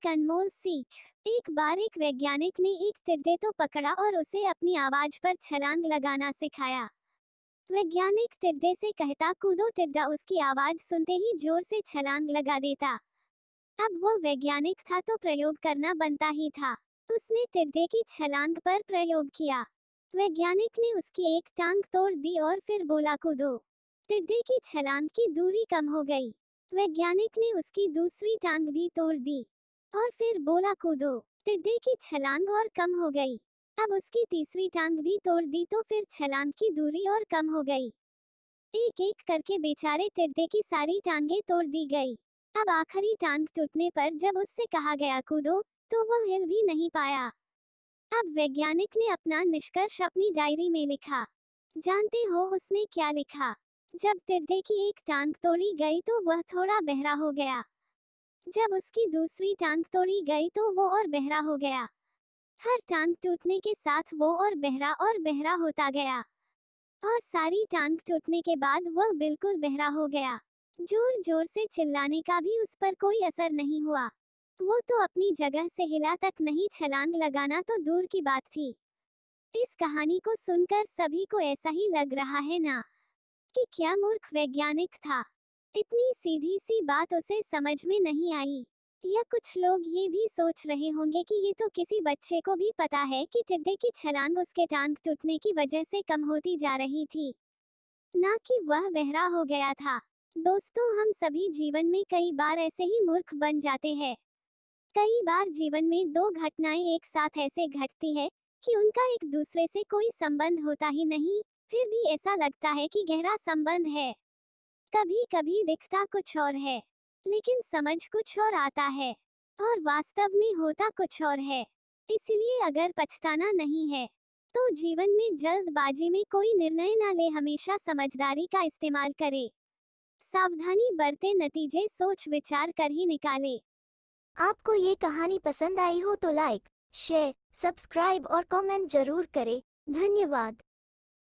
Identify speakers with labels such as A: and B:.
A: एक अनमोल सीख एक बार एक वैज्ञानिक ने एक टिड्डे तो पकड़ा और उसे अपनी आवाज पर छलांग लगाना सिखाया वैज्ञानिक टिड्डे से कहता कूदो टिड्डा उसकी आवाज सुनते ही जोर से छलांग लगा देता अब वो वैज्ञानिक था तो प्रयोग करना बनता ही था उसने टिड्डे की छलांग पर प्रयोग किया वैज्ञानिक ने उसकी एक टांग तोड़ दी और फिर बोला कूदो टिड्डे की छलांग की दूरी कम हो गई वैज्ञानिक ने उसकी दूसरी टांग भी तोड़ दी और फिर बोला कूदो टिड्डे की छलांग और कम हो गई अब उसकी तीसरी टांग भी तोड़ दी तो फिर छलांग की दूरी और कम हो गई एक एक करके बेचारे टिड्डे की सारी टांगे तोड़ दी गई अब आखिरी टांग टूटने पर जब उससे कहा गया कूदो तो वह हिल भी नहीं पाया अब वैज्ञानिक ने अपना निष्कर्ष अपनी डायरी में लिखा जानते हो उसने क्या लिखा जब टिड्डे की एक टांग तोड़ी गई तो वह थोड़ा बहरा हो गया जब उसकी दूसरी टांग तोड़ी गई तो वो और बहरा हो गया हर टांग टूटने के साथ वो और बहरा और बहरा होता गया और सारी टांग टूटने के बाद वह बिल्कुल बहरा हो गया जोर जोर से चिल्लाने का भी उस पर कोई असर नहीं हुआ वो तो अपनी जगह से हिला तक नहीं छलांग लगाना तो दूर की बात थी इस कहानी को सुनकर सभी को ऐसा ही लग रहा है ना कि क्या मूर्ख वैज्ञानिक था इतनी सीधी सी बात उसे समझ में नहीं आई या कुछ लोग ये भी सोच रहे होंगे कि ये तो किसी बच्चे को भी पता है कि टिड्डे की छलांग उसके टांग टूटने की वजह से कम होती जा रही थी ना कि वह बहरा हो गया था दोस्तों हम सभी जीवन में कई बार ऐसे ही मूर्ख बन जाते हैं कई बार जीवन में दो घटनाएं एक साथ ऐसे घटती है कि उनका एक दूसरे से कोई संबंध होता ही नहीं फिर भी ऐसा लगता है कि गहरा संबंध है कभी कभी दिखता कुछ और है लेकिन समझ कुछ और आता है और वास्तव में होता कुछ और है इसलिए अगर पछताना नहीं है तो जीवन में जल्दबाजी में कोई निर्णय ना ले हमेशा समझदारी का इस्तेमाल करे सावधानी बरते नतीजे सोच विचार कर ही निकाले आपको ये कहानी पसंद आई हो तो लाइक शेयर सब्सक्राइब और कमेंट जरूर करें धन्यवाद